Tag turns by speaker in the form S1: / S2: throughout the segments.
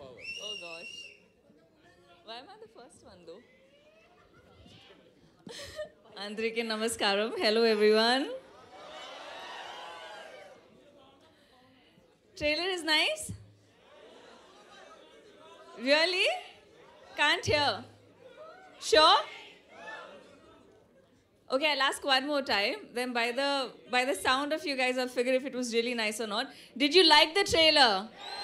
S1: Oh gosh. Why am I the first one though? Andrike Namaskaram. Hello everyone. Trailer is nice? Really? Can't hear. Sure? Okay, I'll ask one more time. Then by the by the sound of you guys, I'll figure if it was really nice or not. Did you like the trailer? Yeah.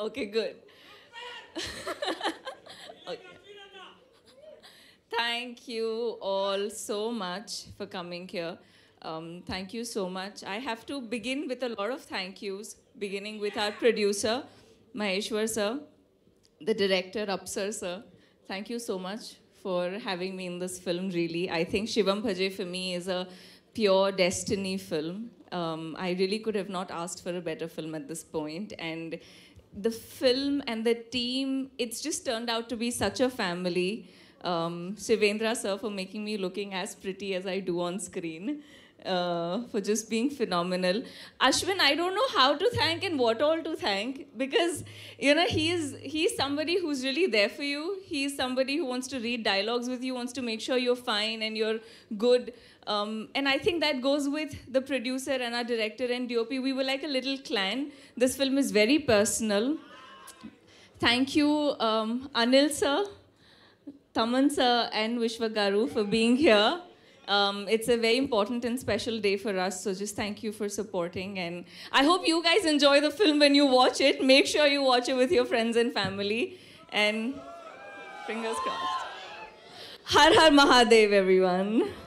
S1: Okay, good. okay. Thank you all so much for coming here. Um, thank you so much. I have to begin with a lot of thank yous, beginning with our producer, Maheshwar sir, the director, Upsar sir. Thank you so much for having me in this film, really. I think Shivam Bhaje for me is a pure destiny film. Um, I really could have not asked for a better film at this point, and the film and the team, it's just turned out to be such a family. Um, Shivendra sir for making me looking as pretty as I do on screen. Uh, for just being phenomenal. Ashwin, I don't know how to thank and what all to thank because you know he is he's somebody who's really there for you. He's somebody who wants to read dialogues with you, wants to make sure you're fine and you're good. Um, and I think that goes with the producer and our director and DOP. We were like a little clan. This film is very personal. Thank you, um, Anil sir, Taman sir, and Vishwagaru for being here. Um, it's a very important and special day for us, so just thank you for supporting. And I hope you guys enjoy the film when you watch it. Make sure you watch it with your friends and family. And fingers crossed. Har Har Mahadev, everyone.